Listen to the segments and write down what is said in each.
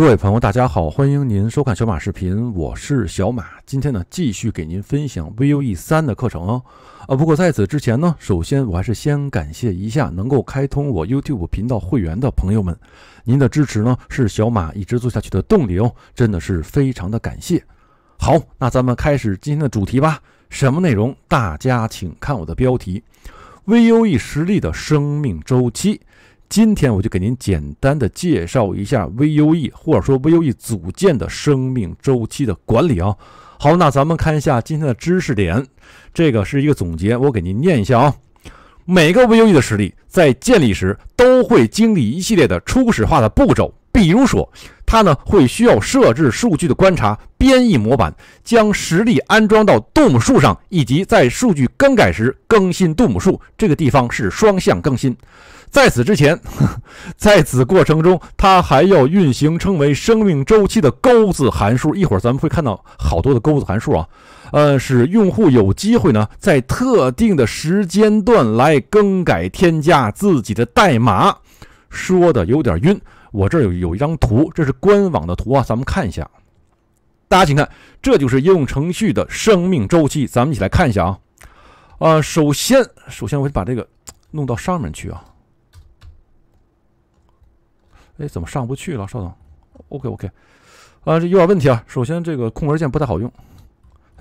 各位朋友，大家好，欢迎您收看小马视频，我是小马。今天呢，继续给您分享 VUE 三的课程哦。啊，不过在此之前呢，首先我还是先感谢一下能够开通我 YouTube 频道会员的朋友们，您的支持呢是小马一直做下去的动力哦，真的是非常的感谢。好，那咱们开始今天的主题吧。什么内容？大家请看我的标题：VUE 实力的生命周期。今天我就给您简单的介绍一下 VUE，或者说 VUE 组件的生命周期的管理啊。好，那咱们看一下今天的知识点，这个是一个总结，我给您念一下啊。每个 VUE 的实例在建立时都会经历一系列的初始化的步骤。比如说，它呢会需要设置数据的观察、编译模板，将实例安装到 DOM 树上，以及在数据更改时更新 DOM 树。这个地方是双向更新。在此之前，在此过程中，它还要运行称为生命周期的钩子函数。一会儿咱们会看到好多的钩子函数啊，呃，使用户有机会呢在特定的时间段来更改、添加自己的代码。说的有点晕，我这儿有有一张图，这是官网的图啊，咱们看一下。大家请看，这就是应用程序的生命周期，咱们一起来看一下啊。啊，首先，首先我把这个弄到上面去啊。哎，怎么上不去了？稍等。OK OK。啊，这有点问题啊。首先，这个空格键不太好用。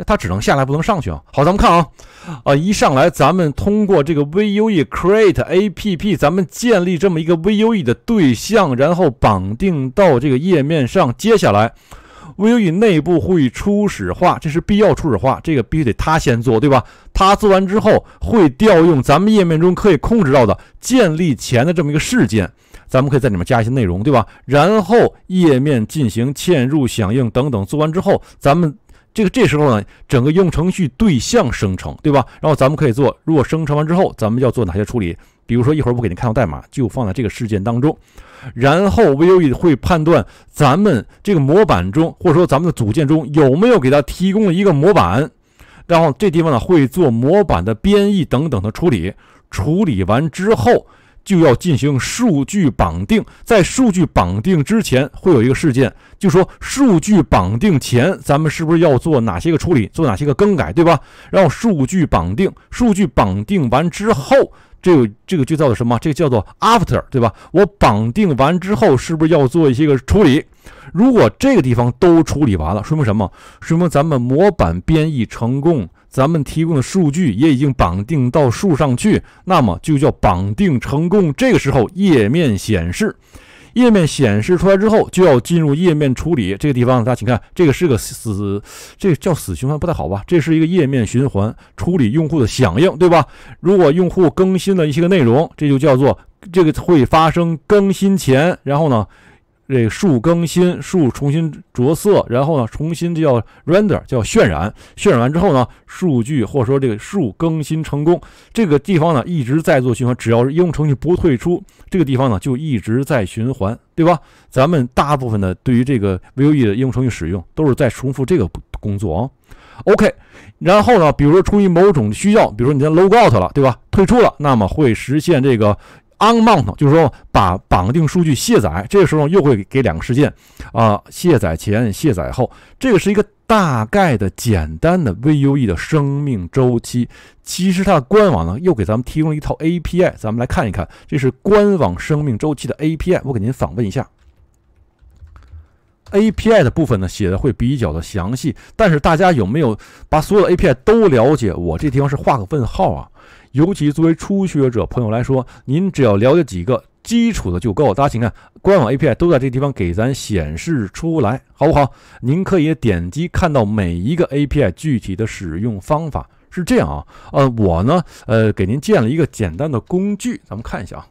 它只能下来，不能上去啊！好，咱们看啊，啊，一上来咱们通过这个 Vue create app，咱们建立这么一个 Vue 的对象，然后绑定到这个页面上。接下来，Vue 内部会初始化，这是必要初始化，这个必须得它先做，对吧？它做完之后，会调用咱们页面中可以控制到的建立前的这么一个事件，咱们可以在里面加一些内容，对吧？然后页面进行嵌入响应等等。做完之后，咱们。这个这时候呢，整个应用程序对象生成，对吧？然后咱们可以做，如果生成完之后，咱们要做哪些处理？比如说一会儿我给您看到代码，就放在这个事件当中。然后 Vue 会判断咱们这个模板中，或者说咱们的组件中有没有给它提供了一个模板，然后这地方呢会做模板的编译等等的处理。处理完之后。就要进行数据绑定，在数据绑定之前会有一个事件，就说数据绑定前，咱们是不是要做哪些个处理，做哪些个更改，对吧？然后数据绑定，数据绑定完之后，这个这个就叫做什么？这个叫做 after，对吧？我绑定完之后是不是要做一些个处理？如果这个地方都处理完了，说明什么？说明咱们模板编译成功。咱们提供的数据也已经绑定到树上去，那么就叫绑定成功。这个时候页面显示，页面显示出来之后就要进入页面处理这个地方。大家请看，这个是个死，这个叫死循环不太好吧？这是一个页面循环处理用户的响应，对吧？如果用户更新了一些个内容，这就叫做这个会发生更新前，然后呢？这树更新，树重新着色，然后呢，重新叫 render，叫渲染。渲染完之后呢，数据或者说这个树更新成功，这个地方呢一直在做循环，只要是应用程序不退出，这个地方呢就一直在循环，对吧？咱们大部分的对于这个 VUE 的应用程序使用，都是在重复这个工作啊。OK，然后呢，比如说出于某种需要，比如说你在 logout 了，对吧？退出了，那么会实现这个。Unmount 就是说把绑定数据卸载，这个时候又会给两个事件啊，卸载前、卸载后。这个是一个大概的简单的 Vue 的生命周期。其实它的官网呢又给咱们提供了一套 API，咱们来看一看，这是官网生命周期的 API。我给您访问一下。A P I 的部分呢，写的会比较的详细，但是大家有没有把所有的 A P I 都了解？我这地方是画个问号啊，尤其作为初学者朋友来说，您只要了解几个基础的就够。大家请看，官网 A P I 都在这地方给咱显示出来，好不好？您可以点击看到每一个 A P I 具体的使用方法，是这样啊。呃，我呢，呃，给您建了一个简单的工具，咱们看一下啊。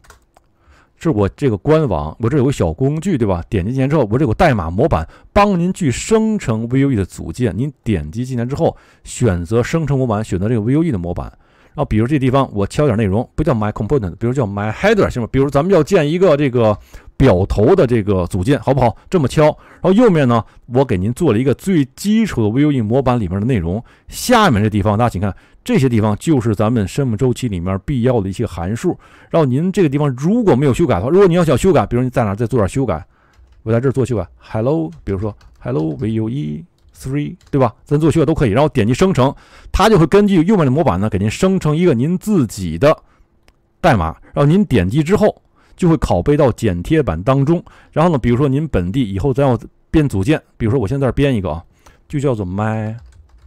是我这个官网，我这有个小工具，对吧？点击进来之后，我这有个代码模板帮您去生成 Vue 的组件。您点击进来之后，选择生成模板，选择这个 Vue 的模板。然后，比如这地方我敲点内容，不叫 My Component，比如叫 My Header，行吗？比如咱们要建一个这个表头的这个组件，好不好？这么敲。然后右面呢，我给您做了一个最基础的 Vue 模板里面的内容。下面这地方，大家请看。这些地方就是咱们生命周期里面必要的一些函数。然后您这个地方如果没有修改的话，如果您要想修改，比如你在哪再做点修改，我在这做修改，hello，比如说 hello v u e three，对吧？咱做修改都可以。然后点击生成，它就会根据右面的模板呢，给您生成一个您自己的代码。然后您点击之后就会拷贝到剪贴板当中。然后呢，比如说您本地以后咱要编组件，比如说我现在编一个啊，就叫做 my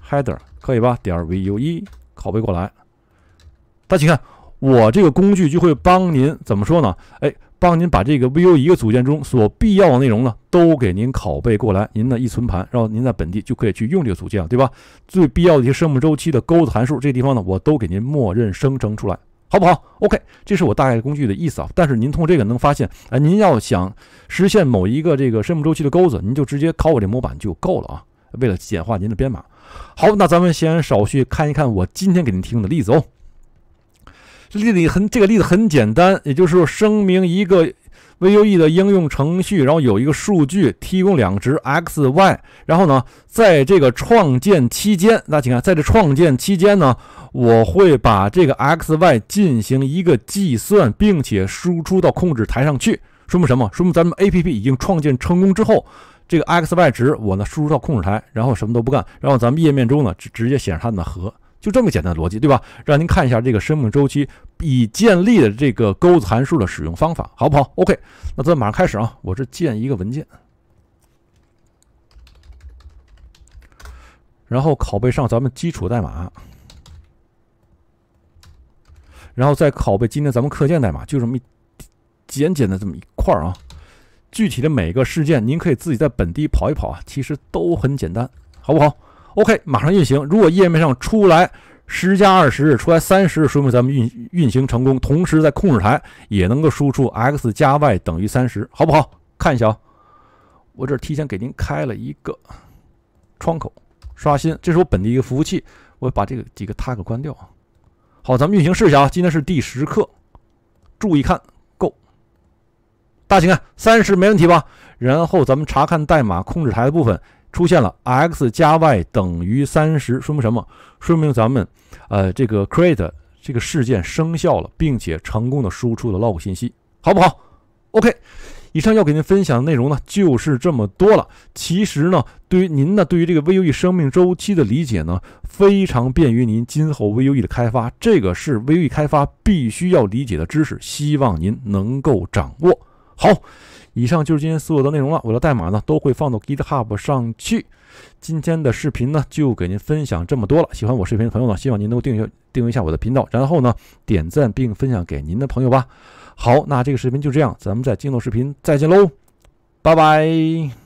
header，可以吧？点 v u e。拷贝过来，大家请看，我这个工具就会帮您怎么说呢？哎，帮您把这个 v u 一个组件中所必要的内容呢，都给您拷贝过来。您呢一存盘，然后您在本地就可以去用这个组件，对吧？最必要的一些生命周期的钩子函数，这地方呢，我都给您默认生成出来，好不好？OK，这是我大概工具的意思啊。但是您通过这个能发现，哎，您要想实现某一个这个生命周期的钩子，您就直接拷我这模板就够了啊。为了简化您的编码。好，那咱们先少叙，看一看我今天给您提供的例子哦。这子很这个例子很简单，也就是说声明一个 Vue 的应用程序，然后有一个数据提供两值 x、y，然后呢，在这个创建期间，大家请看，在这创建期间呢，我会把这个 x、y 进行一个计算，并且输出到控制台上去。说明什么？说明咱们 APP 已经创建成功之后。这个 x y 值我呢输入到控制台，然后什么都不干，然后咱们页面中呢直直接显示它们的和，就这么简单的逻辑，对吧？让您看一下这个生命周期已建立的这个钩子函数的使用方法，好不好？OK，那咱马上开始啊！我这建一个文件，然后拷贝上咱们基础代码，然后再拷贝今天咱们课件代码，就这么一简简的这么一块儿啊。具体的每个事件，您可以自己在本地跑一跑啊，其实都很简单，好不好？OK，马上运行。如果页面上出来十加二十出来三十，说明咱们运运行成功。同时在控制台也能够输出 x 加 y 等于三十，好不好？看一下啊，我这提前给您开了一个窗口，刷新，这是我本地一个服务器，我把这个几个它给关掉啊。好，咱们运行试一下啊，今天是第十课，注意看。大请啊，三十没问题吧？然后咱们查看代码控制台的部分，出现了 x 加 y 等于三十，说明什么？说明咱们呃这个 create 这个事件生效了，并且成功的输出了 log 信息，好不好？OK，以上要给您分享的内容呢，就是这么多了。其实呢，对于您呢，对于这个 Vue 生命周期的理解呢，非常便于您今后 Vue 的开发。这个是 Vue 开发必须要理解的知识，希望您能够掌握。好，以上就是今天所有的内容了。我的代码呢都会放到 GitHub 上去。今天的视频呢就给您分享这么多了。喜欢我视频的朋友呢，希望您能够订阅订阅一下我的频道，然后呢点赞并分享给您的朋友吧。好，那这个视频就这样，咱们在京东视频再见喽，拜拜。